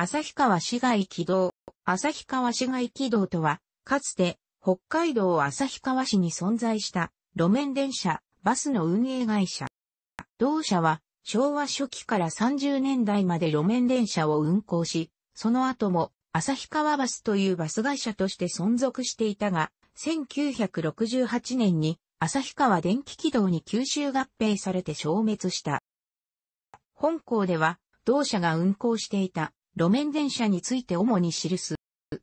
旭川市街軌道。旭川市街軌道とは、かつて、北海道旭川市に存在した路面電車、バスの運営会社。同社は、昭和初期から30年代まで路面電車を運行し、その後も、旭川バスというバス会社として存続していたが、1968年に旭川電気軌道に吸収合併されて消滅した。本校では、同社が運行していた路面電車について主に記す。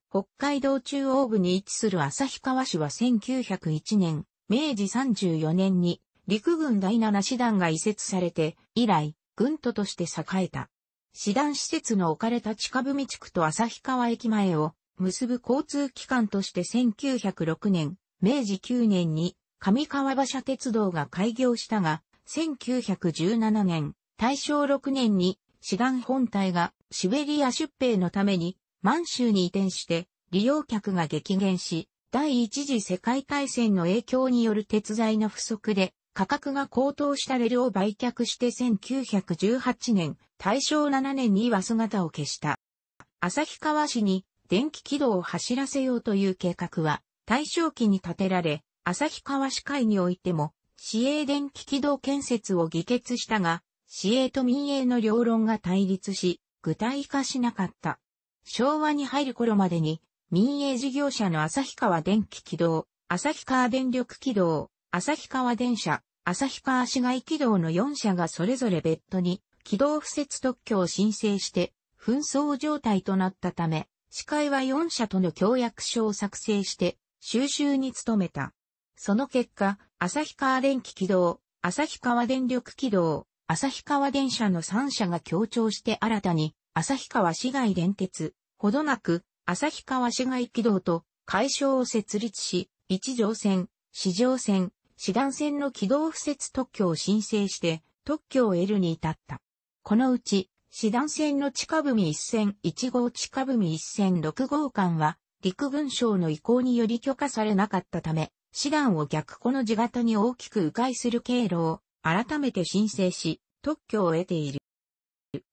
北海道中央部に位置する旭川市は1901年、明治34年に陸軍第7師団が移設されて、以来、軍都として栄えた。師団施設の置かれた近文地区と旭川駅前を結ぶ交通機関として1906年、明治9年に上川馬車鉄道が開業したが、1917年、大正6年に志願本体がシベリア出兵のために満州に移転して利用客が激減し、第一次世界大戦の影響による鉄材の不足で価格が高騰したレルを売却して1918年、大正7年には姿を消した。旭川市に電気軌道を走らせようという計画は大正期に建てられ、旭川市会においても市営電気軌道建設を議決したが、市営と民営の両論が対立し、具体化しなかった。昭和に入る頃までに、民営事業者の旭川電気軌道、旭川電力軌道、旭川電車、旭川市街軌道の4社がそれぞれ別途に、軌道不設特許を申請して、紛争状態となったため、司会は4社との協約書を作成して、収集に努めた。その結果、旭川電気軌道、旭川電力軌道、旭川電車の3社が協調して新たに、旭川市街電鉄、ほどなく、旭川市街軌道と、解消を設立し、一条線、四条線、四段線の軌道付設特許を申請して、特許を得るに至った。このうち、四段線の地下組一線1号地下組一線6号間は、陸軍省の意向により許可されなかったため、四段を逆この字型に大きく迂回する経路を改めて申請し、特許を得ている。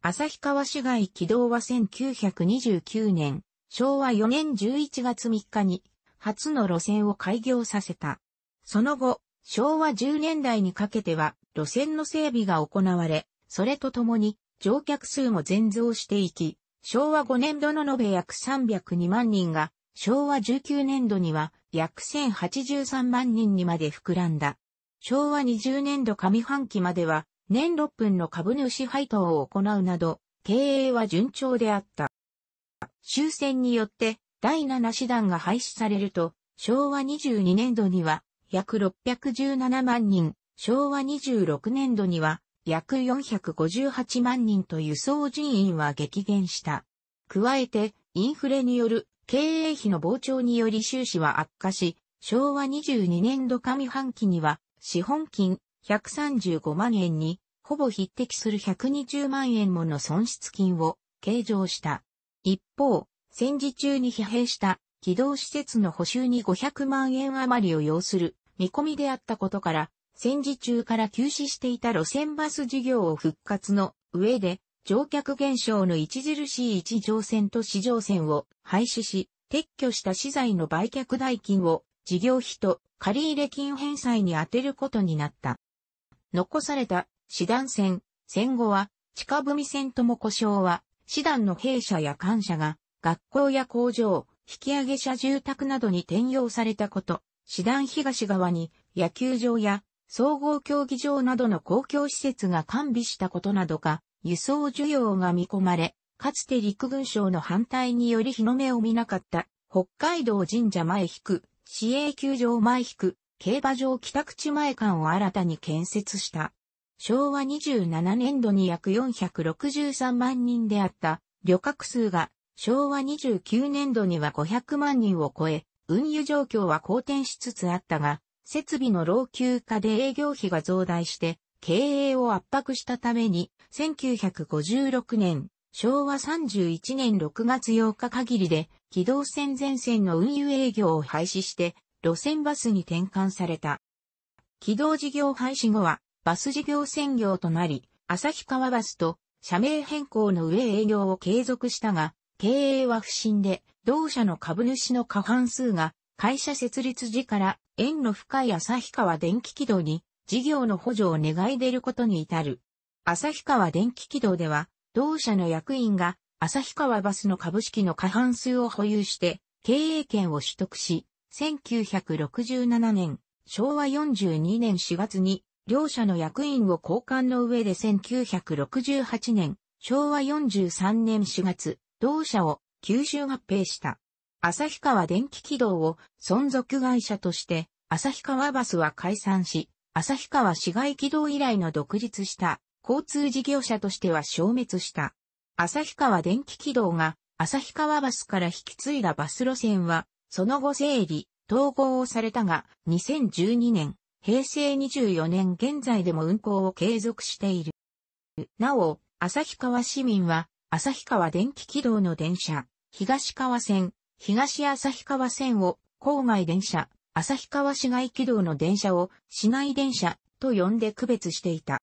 旭川市街軌道は1929年、昭和4年11月3日に、初の路線を開業させた。その後、昭和10年代にかけては、路線の整備が行われ、それとともに、乗客数も全増していき、昭和5年度の延べ約302万人が、昭和19年度には約1083万人にまで膨らんだ。昭和20年度上半期までは、年6分の株主配当を行うなど、経営は順調であった。終戦によって第7師団が廃止されると、昭和22年度には約617万人、昭和26年度には約458万人と輸送人員は激減した。加えて、インフレによる経営費の膨張により収支は悪化し、昭和22年度上半期には資本金135万円に、ほぼ匹敵する120万円もの損失金を計上した。一方、戦時中に疲弊した機動施設の補修に500万円余りを要する見込みであったことから、戦時中から休止していた路線バス事業を復活の上で、乗客減少の著しい一乗線と市場線を廃止し、撤去した資材の売却代金を事業費と借入金返済に充てることになった。残された、師団戦、戦後は、近文戦とも故障は、師団の兵舎や官舎が、学校や工場、引き上げ者住宅などに転用されたこと、師団東側に、野球場や、総合競技場などの公共施設が完備したことなどか、輸送需要が見込まれ、かつて陸軍省の反対により日の目を見なかった、北海道神社前引く、市営球場前引く、競馬場北口前間を新たに建設した。昭和27年度に約463万人であった旅客数が昭和29年度には500万人を超え、運輸状況は好転しつつあったが、設備の老朽化で営業費が増大して、経営を圧迫したために、1956年、昭和31年6月8日限りで、機動線全線の運輸営業を廃止して、路線バスに転換された。軌道事業廃止後は、バス事業専業となり、旭川バスと社名変更の上営業を継続したが、経営は不振で、同社の株主の過半数が、会社設立時から縁の深い旭川電気軌道に事業の補助を願い出ることに至る。旭川電気軌道では同社の役員が、旭川バスの株式の過半数を保有して、経営権を取得し、1967年、昭和42年4月に、両社の役員を交換の上で1968年、昭和43年4月、同社を吸収合併した。旭川電気軌道を存続会社として、旭川バスは解散し、旭川市街軌道以来の独立した交通事業者としては消滅した。旭川電気軌道が旭川バスから引き継いだバス路線は、その後整理、統合をされたが、2012年、平成24年現在でも運行を継続している。なお、旭川市民は、旭川電気軌道の電車、東川線、東旭川線を、郊外電車、旭川市街軌道の電車を、市内電車と呼んで区別していた。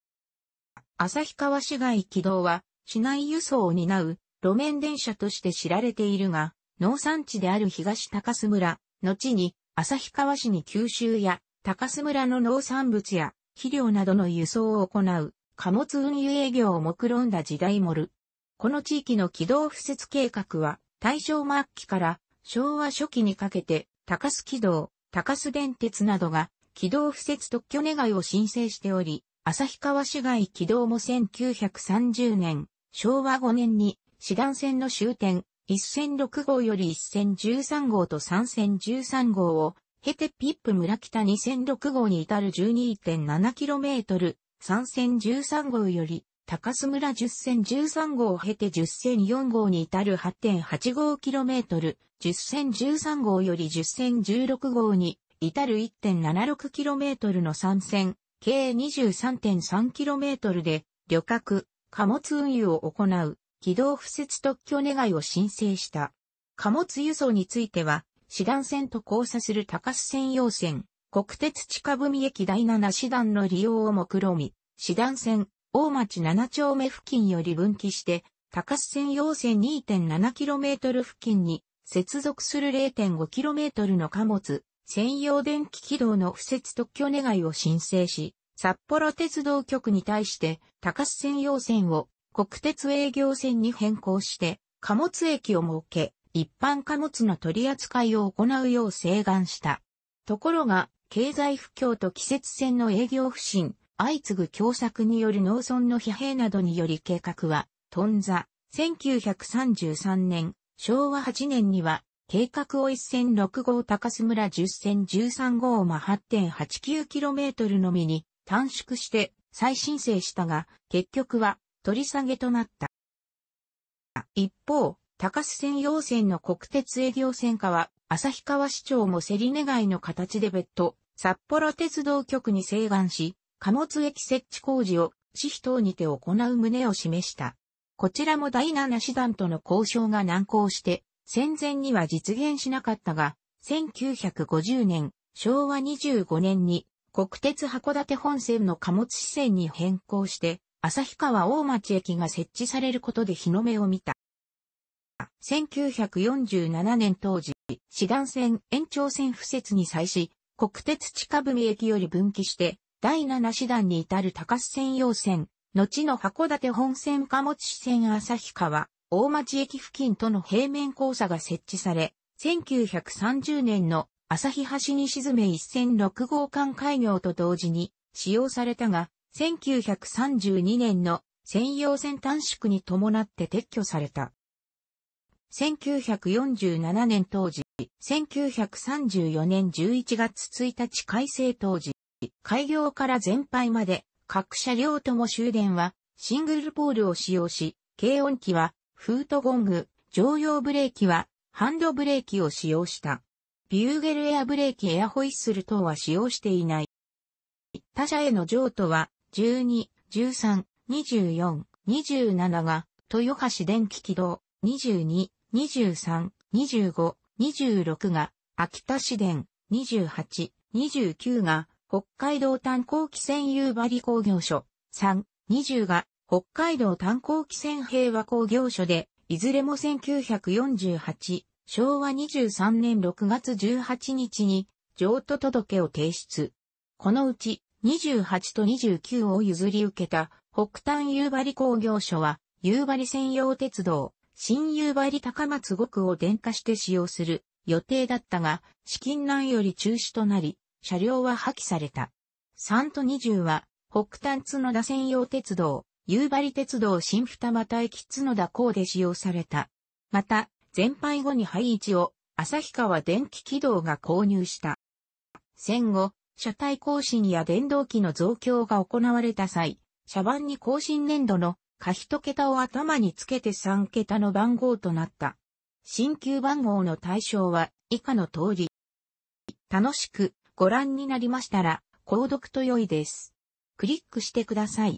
旭川市街軌道は、市内輸送を担う路面電車として知られているが、農産地である東高須村、後に旭川市に九州や高須村の農産物や肥料などの輸送を行う貨物運輸営業を目論んだ時代もる。この地域の軌道敷設計画は大正末期から昭和初期にかけて高須軌道、高須電鉄などが軌道敷設特許願いを申請しており、旭川市街軌道も1930年、昭和5年に、市団線の終点、一線6号より一線13号と三線13号を、経てピップ村北2線6号に至る 12.7km、三線13号より、高須村10線13号を経て10線4号に至る 8.85km、10線13号より10線16号に至る 1.76km の3線、計 23.3km で、旅客、貨物運輸を行う、軌道敷設特許願いを申請した。貨物輸送については、師団線と交差する高須専用線、国鉄地下文駅第7師団の利用を目論み、師団線、大町7丁目付近より分岐して、高須線用線 2.7km 付近に、接続する 0.5km の貨物、専用電気軌道の敷設特許願を申請し、札幌鉄道局に対して高須専用線を国鉄営業線に変更して、貨物駅を設け、一般貨物の取り扱いを行うよう請願した。ところが、経済不況と季節線の営業不振、相次ぐ狭作による農村の疲弊などにより計画は、頓挫。1933年、昭和8年には計画を1006号高須村10線13号馬 8.89km のみに短縮して再申請したが、結局は取り下げとなった。一方、高須専用線の国鉄営業線化は、旭川市長も競り願いの形で別途、札幌鉄道局に請願し、貨物駅設置工事を市費等にて行う旨を示した。こちらも第7師団との交渉が難航して、戦前には実現しなかったが、1950年、昭和25年に国鉄函館本線の貨物支線に変更して、旭川大町駅が設置されることで日の目を見た。1947年当時、師団線延長線付設に際し、国鉄近文駅より分岐して、第7師団に至る高須専用線、後の函館本線貨物支線旭川、大町駅付近との平面交差が設置され、1930年の日橋に沈め一線6号館開業と同時に使用されたが、1932年の専用線短縮に伴って撤去された。1947年当時、1934年11月1日改正当時、開業から全廃まで各車両とも終電はシングルポールを使用し、軽音機はフートゴング、常用ブレーキは、ハンドブレーキを使用した。ビューゲルエアブレーキエアホイッスル等は使用していない。他社への譲渡は、12、13、24、27が、豊橋電気軌道、22、23、25、26が、秋田市電、28、29が、北海道炭鉱専用バリ工業所、3、20が、北海道炭鉱汽船平和工業所で、いずれも1948、昭和23年6月18日に、譲渡届を提出。このうち、28と29を譲り受けた、北端夕張工業所は、夕張専用鉄道、新夕張高松5区を電化して使用する予定だったが、資金難より中止となり、車両は破棄された。3と20は、北端角田専用鉄道、夕張鉄道新二俣駅角田港で使用された。また、全廃後に廃置を旭川電気軌道が購入した。戦後、車体更新や電動機の増強が行われた際、車番に更新年度の下一桁を頭につけて3桁の番号となった。新旧番号の対象は以下の通り。楽しくご覧になりましたら、購読と良いです。クリックしてください。